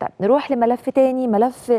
طيب نروح لملف تاني ملف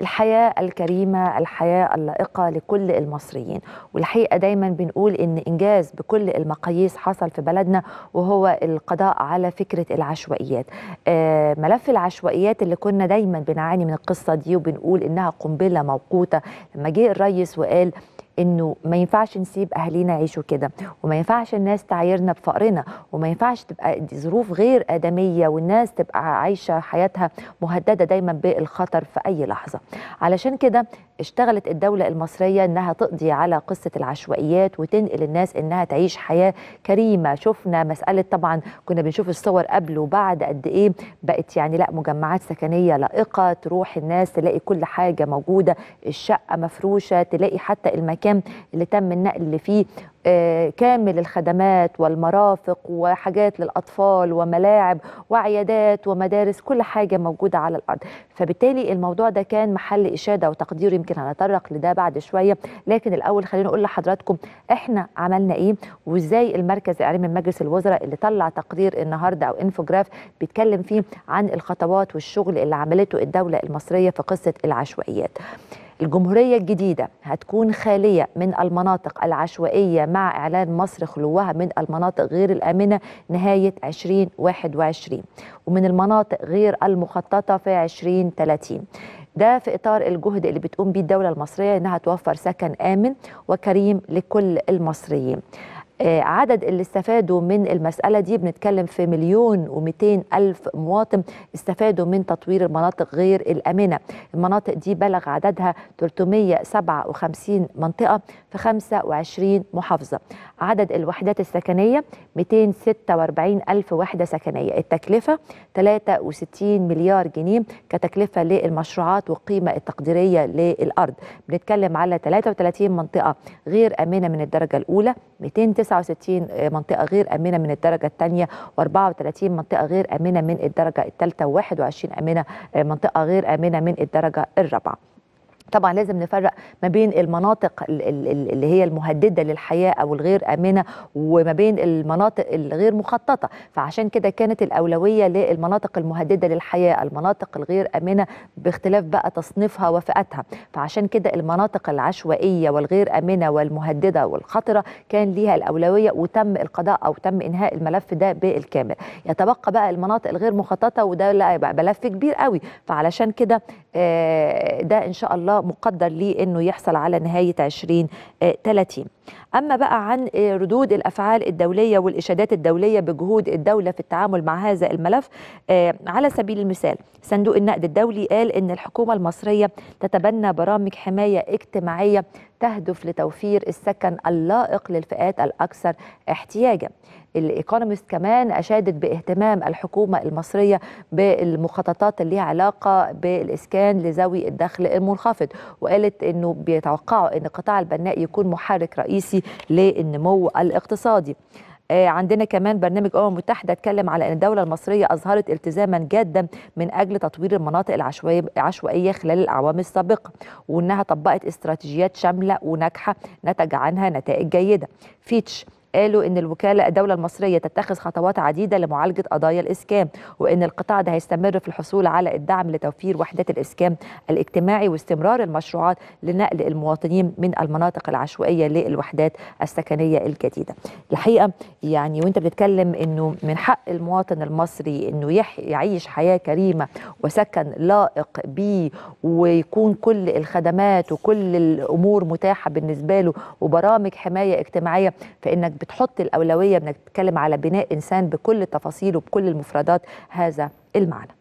الحياة الكريمة الحياة اللائقة لكل المصريين والحقيقة دايما بنقول إن إنجاز بكل المقاييس حصل في بلدنا وهو القضاء على فكرة العشوائيات آه، ملف العشوائيات اللي كنا دايما بنعاني من القصة دي وبنقول إنها قنبلة موقوتة لما جه الريس وقال انه ما ينفعش نسيب اهالينا يعيشوا كده وما ينفعش الناس تعايرنا بفقرنا وما ينفعش تبقى دي ظروف غير ادميه والناس تبقى عايشه حياتها مهدده دايما بالخطر في اي لحظه علشان كده اشتغلت الدوله المصريه انها تقضي على قصه العشوائيات وتنقل الناس انها تعيش حياه كريمه شفنا مساله طبعا كنا بنشوف الصور قبل وبعد قد ايه بقت يعني لا مجمعات سكنيه لائقه تروح الناس تلاقي كل حاجه موجوده الشقه مفروشه تلاقي حتى المكان الحكام اللي تم النقل فيه آه، كامل الخدمات والمرافق وحاجات للأطفال وملاعب وعيادات ومدارس كل حاجة موجودة على الأرض فبالتالي الموضوع ده كان محل إشادة وتقدير يمكن هنتطرق لده بعد شوية لكن الأول خلينا نقول لحضراتكم إحنا عملنا إيه وإزاي المركز الإعلامي من مجلس الوزراء اللي طلع تقرير النهاردة أو إنفوجراف بيتكلم فيه عن الخطوات والشغل اللي عملته الدولة المصرية في قصة العشوائيات الجمهورية الجديدة هتكون خالية من المناطق العشوائية مع إعلان مصر خلوها من المناطق غير الآمنة نهاية 2021 ومن المناطق غير المخططة في 2030 ده في اطار الجهد اللي بتقوم بيه الدوله المصريه انها توفر سكن امن وكريم لكل المصريين عدد اللي استفادوا من المسألة دي بنتكلم في مليون ومئتين ألف مواطن استفادوا من تطوير المناطق غير الأمنة المناطق دي بلغ عددها 357 منطقة في 25 محافظة عدد الوحدات السكنية 246 ألف وحدة سكنية التكلفة 63 مليار جنيه كتكلفة للمشروعات والقيمة التقديرية للأرض بنتكلم على 33 منطقة غير آمنة من الدرجة الأولى 209 69 آه، منطقه غير امنه من الدرجه الثانيه و34 منطقه غير امنه من الدرجه الثالثه و21 امنه آه، منطقه غير امنه من الدرجه الرابعه طبعا لازم نفرق ما بين المناطق اللي هي المهدده للحياه او الغير امنه وما بين المناطق الغير مخططه فعشان كده كانت الاولويه للمناطق المهدده للحياه المناطق الغير امنه باختلاف بقى تصنيفها وفئاتها فعشان كده المناطق العشوائيه والغير امنه والمهدده والخطره كان ليها الاولويه وتم القضاء او تم انهاء الملف ده بالكامل يتبقى بقى المناطق الغير مخططه وده بقى ملف كبير قوي فعلشان كده ده ان شاء الله مقدر ليه انه يحصل على نهايه 2030 آه، اما بقى عن آه، ردود الافعال الدوليه والاشادات الدوليه بجهود الدوله في التعامل مع هذا الملف آه، على سبيل المثال صندوق النقد الدولي قال ان الحكومه المصريه تتبنى برامج حمايه اجتماعيه تهدف لتوفير السكن اللائق للفئات الأكثر احتياجا الايكونومست كمان اشادت باهتمام الحكومه المصريه بالمخططات اللي ليها علاقه بالاسكان لذوي الدخل المنخفض وقالت انه بيتوقعوا ان قطاع البناء يكون محرك رئيسي للنمو الاقتصادي آه، عندنا كمان برنامج الامم المتحده اتكلم على ان الدوله المصريه اظهرت التزاما جادا من اجل تطوير المناطق العشوائيه خلال الاعوام السابقه وانها طبقت استراتيجيات شامله وناجحه نتج عنها نتائج جيده فيتش قالوا ان الوكاله الدوله المصريه تتخذ خطوات عديده لمعالجه قضايا الاسكان وان القطاع ده هيستمر في الحصول على الدعم لتوفير وحدات الاسكان الاجتماعي واستمرار المشروعات لنقل المواطنين من المناطق العشوائيه للوحدات السكنيه الجديده. الحقيقه يعني وانت بتتكلم انه من حق المواطن المصري انه يعيش حياه كريمه وسكن لائق بيه ويكون كل الخدمات وكل الامور متاحه بالنسبه له وبرامج حمايه اجتماعيه فانك بتحط الاولويه انك تتكلم على بناء انسان بكل تفاصيله بكل المفردات هذا المعنى